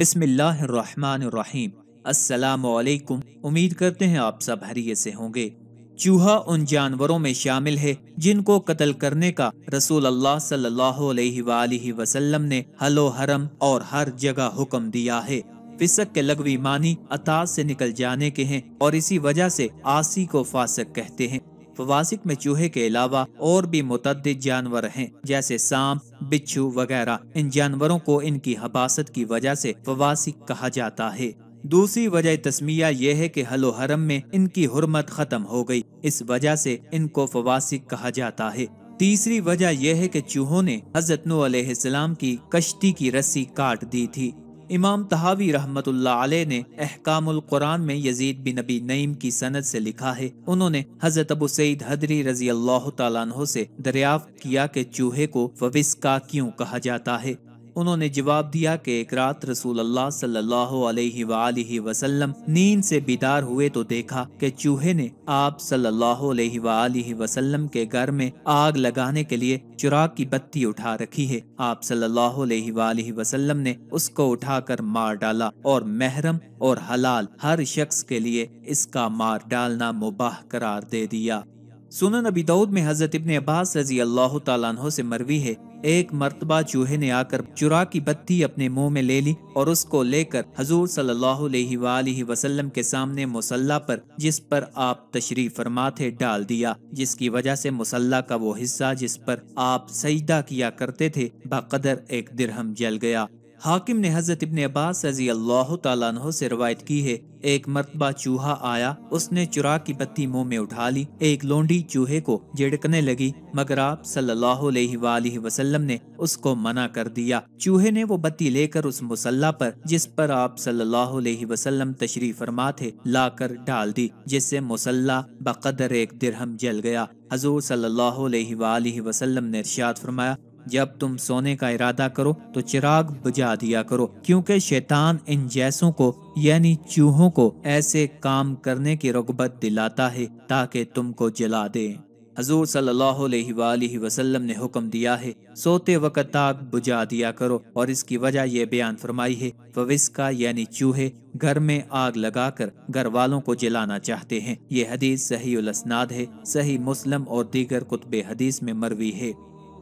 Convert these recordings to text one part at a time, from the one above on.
बिसमीम असलकुम उम्मीद करते हैं आप सब हरिये से होंगे चूहा उन जानवरों में शामिल है जिनको कत्ल करने का रसूल अल्लाह सल्लल्लाहु अलैहि वसल्लम ने हलो हरम और हर जगह हुक्म दिया है फिसक के लगवी मानी अताज से निकल जाने के हैं और इसी वजह से आसी को फासक कहते हैं फवासिक में चूहे के अलावा और भी मुतद जानवर हैं जैसे सांप बिच्छू वगैरह इन जानवरों को इनकी हबासत की वजह से फवासिक कहा जाता है दूसरी वजह तस्मिया यह है कि हलो हरम में इनकी हरमत खत्म हो गई इस वजह से इनको फवासिक कहा जाता है तीसरी वजह यह है कि चूहों ने हजरत नूसम की कश्ती की रस्सी काट दी थी इमाम तहावी रहमत ने अहकामुल कुरान में यजीद बिन नबी नईम की सनद से लिखा है उन्होंने हजरत अबू सईद हदरी रजी अल्लाह तु से दरियाफ्त किया के चूहे को फविस्का क्यों कहा जाता है उन्होंने जवाब दिया कि एक रात रसूल अल्लाह सल्लल्लाहु अलैहि वसल्लम वसल्लम नींद से बिदार हुए तो देखा कि चूहे ने आप सल्लल्लाहु अलैहि वसल्लम के घर में आग लगाने के लिए चुराग की बत्ती उठा रखी है आप सल्लल्लाहु अलैहि वसल्लम ने उसको उठाकर मार डाला और महरम और हलाल हर शख्स के लिए इसका मार डालना मुबाह करार दे दिया सुनन अबी दाऊद में हजरत इबन अब्बास रजी अल्लाह तला से मरवी है एक मरतबा चूहे ने आकर चुरा की बत्ती अपने मुंह में ले ली और उसको लेकर हजूर सल्लल्लाहु वसल्लम के सामने मुसल्ला पर जिस पर आप तशरीफ फरमा थे डाल दिया जिसकी वजह से मुसल्ला का वो हिस्सा जिस पर आप सजदा किया करते थे बकदर एक दिरहम जल गया हाकिम ने हजरत इबन अब्बास रजी अल्लाह तु से रवायत की है एक मरतबा चूहा आया उसने चुरा की बत्ती मुंह में उठा ली एक लोंडी चूहे को झिड़कने लगी मगर आप सल्लल्लाहु वसल्लम ने उसको मना कर दिया चूहे ने वो बत्ती लेकर उस मुसल्ला पर जिस पर आप सल्लल्लाहु अलैहि वसल्लम तशरीफ फरमा थे लाकर डाल दी जिससे मुसल्ला बकदर एक दिरहम जल गया हजूर सल्लल्लाहु ने इर्शाद फरमाया जब तुम सोने का इरादा करो तो चिराग बुझा दिया करो क्योंकि शैतान इन जैसों को यानी चूहों को ऐसे काम करने की रगबत दिलाता है ताकि तुमको जला दे हजूर सल्लाम ने हुक्म दिया है सोते वक़्त आग बुझा दिया करो और इसकी वजह ये बयान फरमाई है फविस्का यानी चूहे घर में आग लगाकर घर वालों को जलाना चाहते हैं ये हदीस सही उलसनाद है सही मुस्लिम और दीगर कुतब हदीस में मरवी है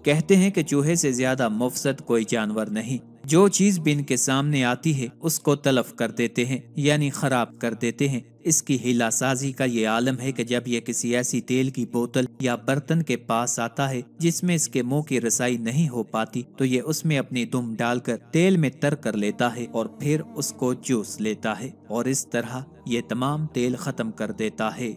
कहते हैं कि चूहे से ज्यादा मुफसद कोई जानवर नहीं जो चीज बिन के सामने आती है उसको तलफ कर देते हैं यानी खराब कर देते हैं इसकी हिलासाजी का ये आलम है कि जब यह किसी ऐसी तेल की बोतल या बर्तन के पास आता है जिसमें इसके मुंह की रसाई नहीं हो पाती तो ये उसमें अपनी दुम डालकर तेल में तर कर लेता है और फिर उसको चूस लेता है और इस तरह ये तमाम तेल खत्म कर देता है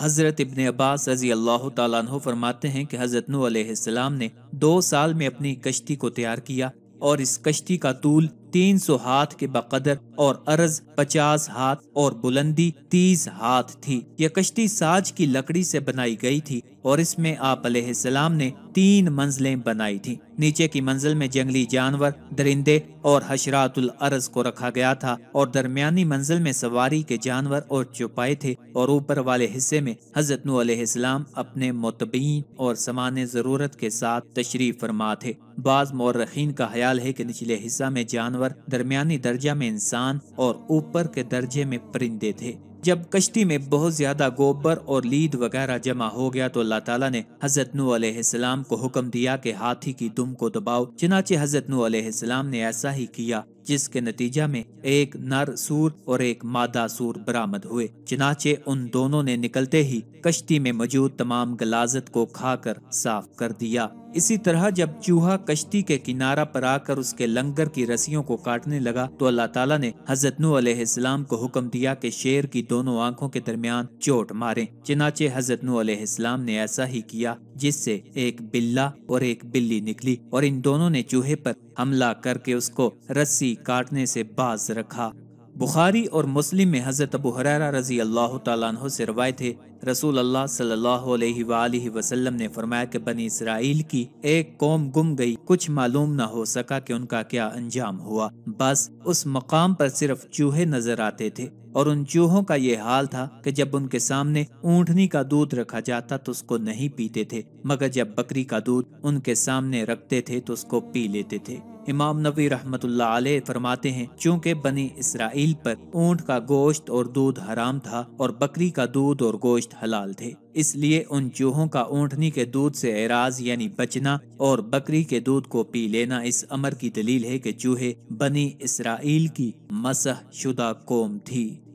हज़रत इबन अब्बास रजी अल्लाह तु फरमाते हैं कि हज़रत नूसम ने दो साल में अपनी कश्ती को तैयार किया और इस कश्ती का तूल तीन सौ हाथ के बकदर और अर्ज पचास हाथ और बुलंदी तीस हाथ थी यह कश्ती साज की लकड़ी से बनाई गई थी और इसमें आप सलाम ने तीन मंजिलें बनाई थी नीचे की मंजिल में जंगली जानवर दरिंदे और हशरातुल अरज को रखा गया था और दरमियानी मंजिल में सवारी के जानवर और चौपाए थे और ऊपर वाले हिस्से में हजरत नूसम अपने मोतबीन और समान जरूरत के साथ तशरीफ फरमा थे बाज मौरखीन का ख्याल है कि निचले हिस्सा में जानवर जानवर दरमियानी दर्जा में इंसान और ऊपर के दर्जे में परिंदे थे जब कश्ती में बहुत ज़्यादा गोबर और लीद वगैरह जमा हो गया तो अल्लाह ताला ने हज़रत नू को हुक्म दिया कि हाथी की दुम को दबाओ चनाचे हज़रत नू ने ऐसा ही किया जिसके नतीजा में एक नर सूर और एक मादा सूर बरामद हुए चनाचे उन दोनों ने निकलते ही कश्ती में मौजूद तमाम गलाजत को खाकर साफ कर दिया इसी तरह जब चूहा कश्ती के किनारा पर आकर उसके लंगर की रस्सियों को काटने लगा तो अल्लाह ताला ने हजरत नू अलैहिस्सलाम को हुक्म दिया कि शेर की दोनों आंखों के दरमियान चोट मारे चिनाचे हजरत नूसम ने ऐसा ही किया जिससे एक बिल्ला और एक बिल्ली निकली और इन दोनों ने चूहे पर हमला करके उसको रस्सी काटने से बाज रखा बुखारी और मुस्लिम में हजरत अबू हरारा रजी अल्लाह तु से रवायत है रसूल अल्लाह सल्लल्लाहु अलैहि वसल्लम ने फरमाया कि बनी इसराइल की एक कौम गुम गई कुछ मालूम न हो सका कि उनका क्या अंजाम हुआ बस उस मकाम पर सिर्फ चूहे नजर आते थे और उन चूहों का ये हाल था कि जब उनके सामने ऊँटनी का दूध रखा जाता तो उसको नहीं पीते थे मगर जब बकरी का दूध उनके सामने रखते थे तो उसको पी लेते थे इमाम नबी रहमत फरमाते हैं चूँकि बनी इसराइल पर ऊँट का गोश्त और दूध हराम था और बकरी का दूध और गोश्त हलाल थे इसलिए उन चूहों का ऊँटनी के दूध से एराज यानी बचना और बकरी के दूध को पी लेना इस अमर की दलील है कि चूहे बनी इसराइल की मसह शुदा कौम थी